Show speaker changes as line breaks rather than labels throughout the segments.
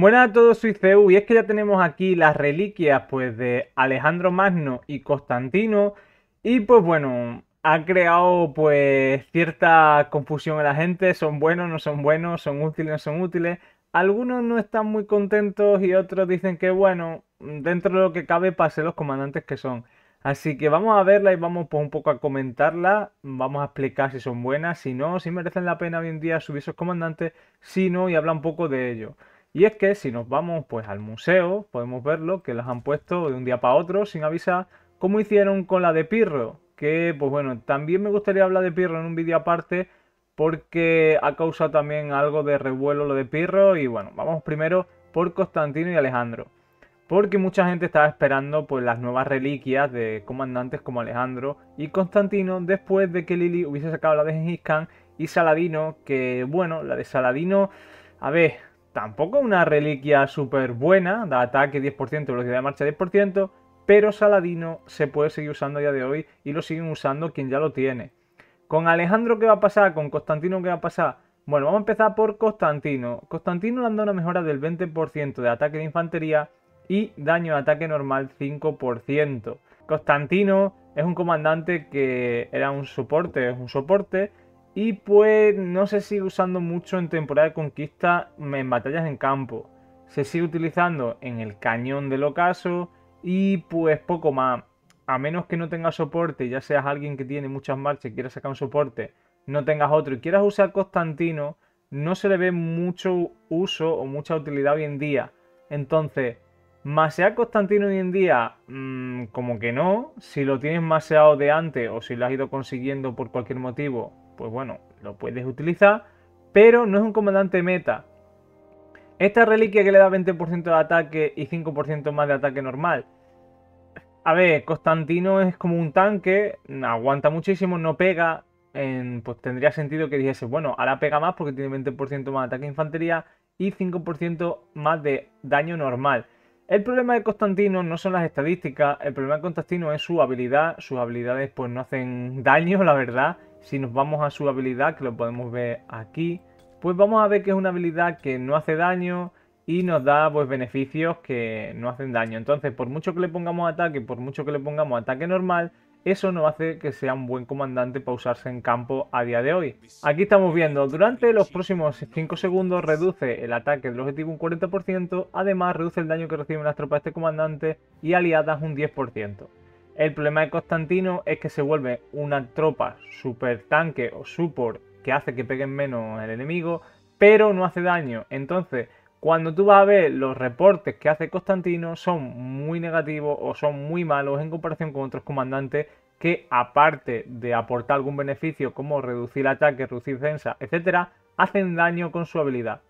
Buenas a todos, soy Ceu y es que ya tenemos aquí las reliquias pues de Alejandro Magno y Constantino y pues bueno, ha creado pues cierta confusión en la gente, son buenos, no son buenos, son útiles, no son útiles. Algunos no están muy contentos y otros dicen que bueno, dentro de lo que cabe pasen los comandantes que son. Así que vamos a verla y vamos pues un poco a comentarla, vamos a explicar si son buenas, si no, si merecen la pena hoy en día subir esos comandantes, si no y hablar un poco de ello. Y es que si nos vamos pues al museo, podemos verlo, que las han puesto de un día para otro sin avisar, como hicieron con la de Pirro. Que pues bueno, también me gustaría hablar de Pirro en un vídeo aparte, porque ha causado también algo de revuelo lo de Pirro. Y bueno, vamos primero por Constantino y Alejandro. Porque mucha gente estaba esperando pues las nuevas reliquias de comandantes como Alejandro y Constantino después de que Lili hubiese sacado la de Gengis Khan y Saladino, que bueno, la de Saladino, a ver, Tampoco una reliquia súper buena, da ataque 10%, velocidad de marcha 10%, pero Saladino se puede seguir usando a día de hoy y lo siguen usando quien ya lo tiene. ¿Con Alejandro qué va a pasar? ¿Con Constantino qué va a pasar? Bueno, vamos a empezar por Constantino. Constantino le han dado una mejora del 20% de ataque de infantería y daño de ataque normal 5%. Constantino es un comandante que era un soporte, es un soporte, y pues no se sigue usando mucho en temporada de conquista en batallas en campo. Se sigue utilizando en el cañón del ocaso y pues poco más. A menos que no tengas soporte, ya seas alguien que tiene muchas marchas y quieras sacar un soporte, no tengas otro y quieras usar Constantino, no se le ve mucho uso o mucha utilidad hoy en día. Entonces, masear Constantino hoy en día, mm, como que no. Si lo tienes maseado de antes o si lo has ido consiguiendo por cualquier motivo, pues bueno, lo puedes utilizar, pero no es un comandante meta. Esta reliquia que le da 20% de ataque y 5% más de ataque normal. A ver, Constantino es como un tanque, aguanta muchísimo, no pega. pues tendría sentido que dijese, bueno, ahora pega más porque tiene 20% más de ataque infantería y 5% más de daño normal. El problema de Constantino no son las estadísticas, el problema de Constantino es su habilidad. Sus habilidades pues no hacen daño, la verdad. Si nos vamos a su habilidad, que lo podemos ver aquí, pues vamos a ver que es una habilidad que no hace daño y nos da pues beneficios que no hacen daño. Entonces, por mucho que le pongamos ataque, por mucho que le pongamos ataque normal, eso no hace que sea un buen comandante para usarse en campo a día de hoy. Aquí estamos viendo, durante los próximos 5 segundos reduce el ataque del objetivo un 40%, además reduce el daño que reciben las tropas de este comandante y aliadas un 10%. El problema de Constantino es que se vuelve una tropa super tanque o support que hace que peguen menos al enemigo, pero no hace daño. Entonces, cuando tú vas a ver los reportes que hace Constantino, son muy negativos o son muy malos en comparación con otros comandantes que, aparte de aportar algún beneficio como reducir ataque, reducir defensa, etcétera, hacen daño con su habilidad.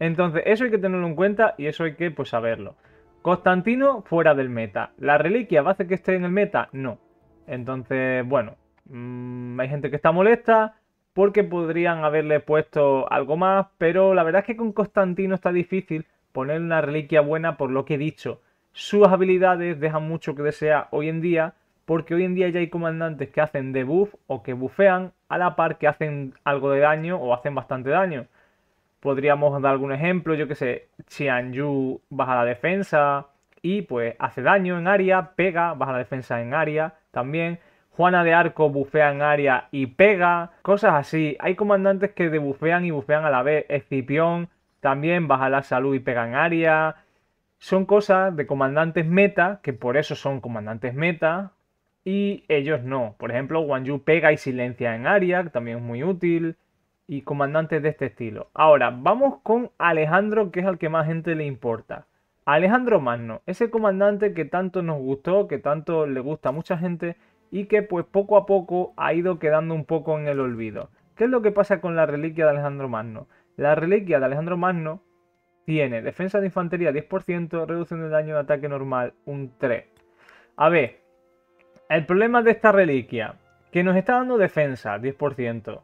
Entonces, eso hay que tenerlo en cuenta y eso hay que pues, saberlo. Constantino fuera del meta. ¿La reliquia va a hacer que esté en el meta? No. Entonces, bueno, mm, hay gente que está molesta porque podrían haberle puesto algo más, pero la verdad es que con Constantino está difícil poner una reliquia buena por lo que he dicho. Sus habilidades dejan mucho que desear hoy en día, porque hoy en día ya hay comandantes que hacen debuff o que bufean a la par que hacen algo de daño o hacen bastante daño. Podríamos dar algún ejemplo, yo que sé, Yu baja la defensa y pues hace daño en área, pega, baja la defensa en área también. Juana de Arco bufea en área y pega, cosas así. Hay comandantes que debufean y bufean a la vez. Escipión también baja la salud y pega en área. Son cosas de comandantes meta, que por eso son comandantes meta, y ellos no. Por ejemplo, Yu pega y silencia en área, que también es muy útil y comandantes de este estilo. Ahora, vamos con Alejandro, que es al que más gente le importa. Alejandro Magno, ese comandante que tanto nos gustó, que tanto le gusta a mucha gente y que pues poco a poco ha ido quedando un poco en el olvido. ¿Qué es lo que pasa con la reliquia de Alejandro Magno? La reliquia de Alejandro Magno tiene defensa de infantería 10%, reducción de daño de ataque normal un 3. A ver, el problema de esta reliquia, que nos está dando defensa 10%,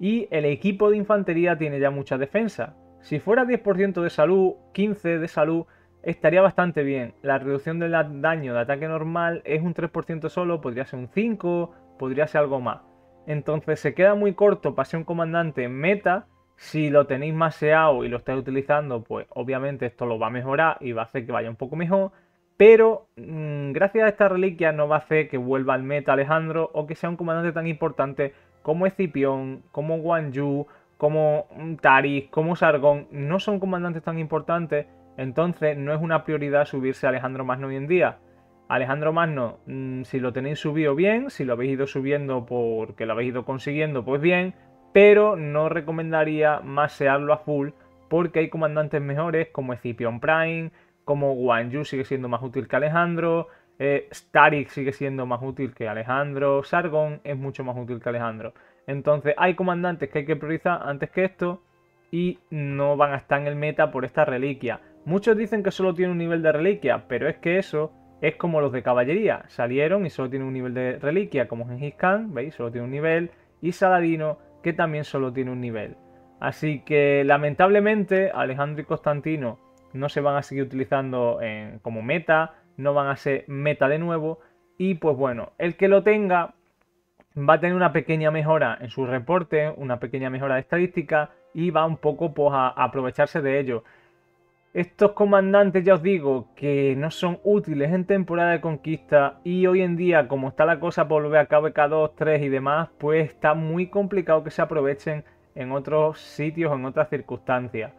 y el equipo de infantería tiene ya mucha defensa. Si fuera 10% de salud, 15 de salud, estaría bastante bien. La reducción del daño de ataque normal es un 3% solo, podría ser un 5, podría ser algo más. Entonces se queda muy corto para ser un comandante en meta. Si lo tenéis maseado y lo estáis utilizando, pues obviamente esto lo va a mejorar y va a hacer que vaya un poco mejor. Pero mm, gracias a esta reliquia no va a hacer que vuelva al meta Alejandro o que sea un comandante tan importante como Escipión, como Guan Yu, como mm, Taris, como Sargón, no son comandantes tan importantes, entonces no es una prioridad subirse a Alejandro Magno hoy en día. Alejandro Magno, mm, si lo tenéis subido bien, si lo habéis ido subiendo porque lo habéis ido consiguiendo, pues bien, pero no recomendaría más masearlo a full porque hay comandantes mejores como Escipión Prime, como Guan Yu sigue siendo más útil que Alejandro, eh, Starik sigue siendo más útil que Alejandro. Sargon es mucho más útil que Alejandro. Entonces hay comandantes que hay que priorizar antes que esto y no van a estar en el meta por esta reliquia. Muchos dicen que solo tiene un nivel de reliquia, pero es que eso es como los de caballería. Salieron y solo tiene un nivel de reliquia, como Genghis Khan, ¿veis? Solo tiene un nivel. Y Saladino, que también solo tiene un nivel. Así que lamentablemente Alejandro y Constantino no se van a seguir utilizando como meta no van a ser meta de nuevo. Y pues bueno, el que lo tenga va a tener una pequeña mejora en su reporte, una pequeña mejora de estadística y va un poco pues, a aprovecharse de ello. Estos comandantes, ya os digo, que no son útiles en temporada de conquista y hoy en día, como está la cosa por volver a K 2, 3 y demás, pues está muy complicado que se aprovechen en otros sitios, en otras circunstancias.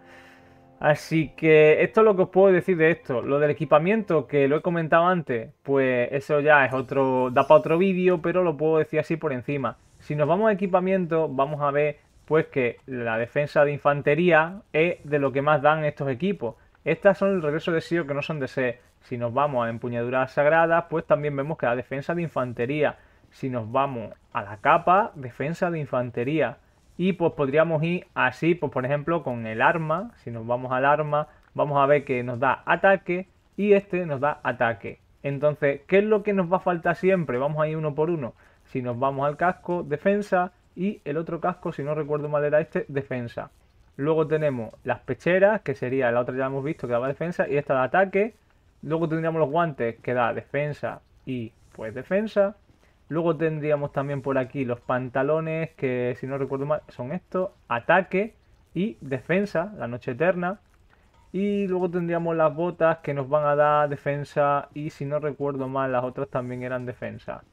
Así que esto es lo que os puedo decir de esto. Lo del equipamiento, que lo he comentado antes, pues eso ya es otro, da para otro vídeo, pero lo puedo decir así por encima. Si nos vamos a equipamiento, vamos a ver pues que la defensa de infantería es de lo que más dan estos equipos. Estas son el regreso de SEO que no son de C. Si nos vamos a empuñaduras sagradas, pues también vemos que la defensa de infantería. Si nos vamos a la capa, defensa de infantería. Y pues podríamos ir así, pues por ejemplo, con el arma. Si nos vamos al arma, vamos a ver que nos da ataque y este nos da ataque. Entonces, ¿qué es lo que nos va a faltar siempre? Vamos a ir uno por uno. Si nos vamos al casco, defensa y el otro casco, si no recuerdo mal era este, defensa. Luego tenemos las pecheras, que sería la otra ya hemos visto que daba defensa y esta da ataque. Luego tendríamos los guantes que da defensa y pues defensa. Luego tendríamos también por aquí los pantalones, que si no recuerdo mal son estos, ataque y defensa, la noche eterna. Y luego tendríamos las botas que nos van a dar defensa y si no recuerdo mal las otras también eran defensa.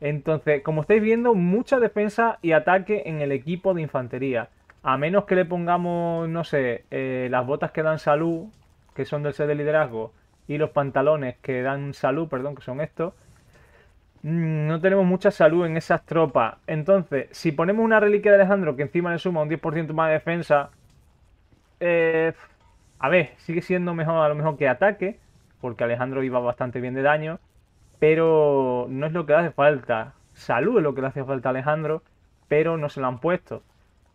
Entonces, como estáis viendo, mucha defensa y ataque en el equipo de infantería. A menos que le pongamos, no sé, eh, las botas que dan salud, que son del set de liderazgo, y los pantalones que dan salud, perdón, que son estos, Mm, no tenemos mucha salud en esas tropas. Entonces, si ponemos una reliquia de Alejandro que encima le suma un 10% más de defensa, eh, a ver, sigue siendo mejor a lo mejor que ataque, porque Alejandro iba bastante bien de daño, pero no es lo que le hace falta. Salud es lo que le hace falta a Alejandro, pero no se lo han puesto.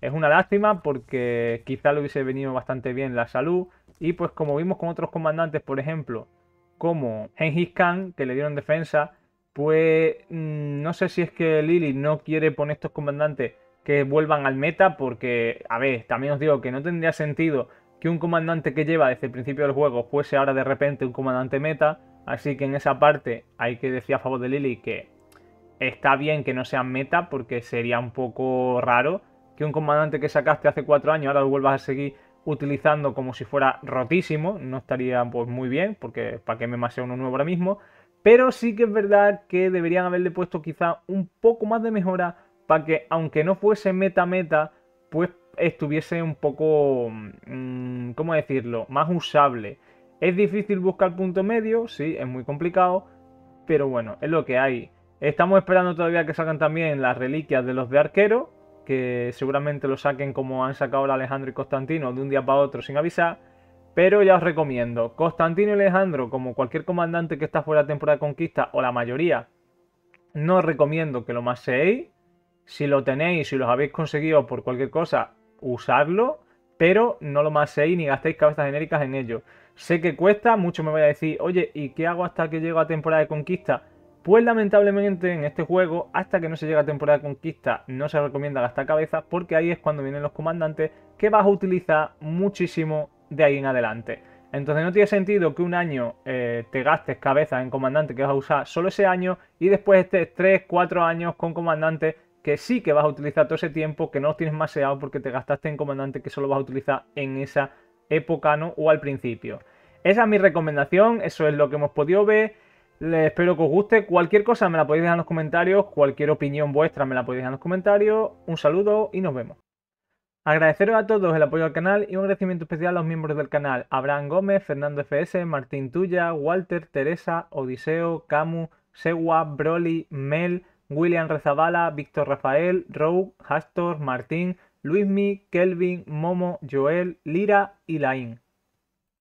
Es una lástima porque quizá le hubiese venido bastante bien la salud. Y pues como vimos con otros comandantes, por ejemplo, como Genghis Khan, que le dieron defensa, pues mm, no sé si es que Lily no quiere poner estos comandantes que vuelvan al meta, porque, a ver, también os digo que no tendría sentido que un comandante que lleva desde el principio del juego fuese ahora de repente un comandante meta, así que en esa parte hay que decir a favor de Lily que está bien que no sean meta, porque sería un poco raro que un comandante que sacaste hace cuatro años ahora lo vuelvas a seguir utilizando como si fuera rotísimo, no estaría pues muy bien, porque para qué me maseo uno nuevo ahora mismo. Pero sí que es verdad que deberían haberle puesto quizá un poco más de mejora para que, aunque no fuese meta-meta, pues estuviese un poco, mm, ¿cómo decirlo?, más usable. ¿Es difícil buscar punto medio? Sí, es muy complicado, pero bueno, es lo que hay. Estamos esperando todavía que salgan también las reliquias de los de arquero, que seguramente lo saquen como han sacado Alejandro y Constantino de un día para otro sin avisar. Pero ya os recomiendo, Constantino y Alejandro, como cualquier comandante que está fuera de temporada de conquista, o la mayoría, no os recomiendo que lo maseéis. Si lo tenéis, si los habéis conseguido por cualquier cosa, usadlo, pero no lo maseéis ni gastéis cabezas genéricas en ello. Sé que cuesta, mucho me voy a decir, oye, ¿y qué hago hasta que llego a temporada de conquista? Pues lamentablemente en este juego, hasta que no se llega a temporada de conquista, no se recomienda gastar cabezas porque ahí es cuando vienen los comandantes que vas a utilizar muchísimo de ahí en adelante. Entonces no tiene sentido que un año eh, te gastes cabeza en comandante que vas a usar solo ese año y después estés 3, 4 años con comandante que sí que vas a utilizar todo ese tiempo, que no lo tienes maseado porque te gastaste en comandante que solo vas a utilizar en esa época ¿no? o al principio. Esa es mi recomendación, eso es lo que hemos podido ver. Les espero que os guste. Cualquier cosa me la podéis dejar en los comentarios, cualquier opinión vuestra me la podéis dejar en los comentarios. Un saludo y nos vemos. Agradeceros a todos el apoyo al canal y un agradecimiento especial a los miembros del canal, Abraham Gómez, Fernando FS, Martín Tuya, Walter, Teresa, Odiseo, Camu, Segua, Broly, Mel, William Rezabala, Víctor Rafael, Rogue, Hastor, Martín, Luismi, Kelvin, Momo, Joel, Lira y Laín.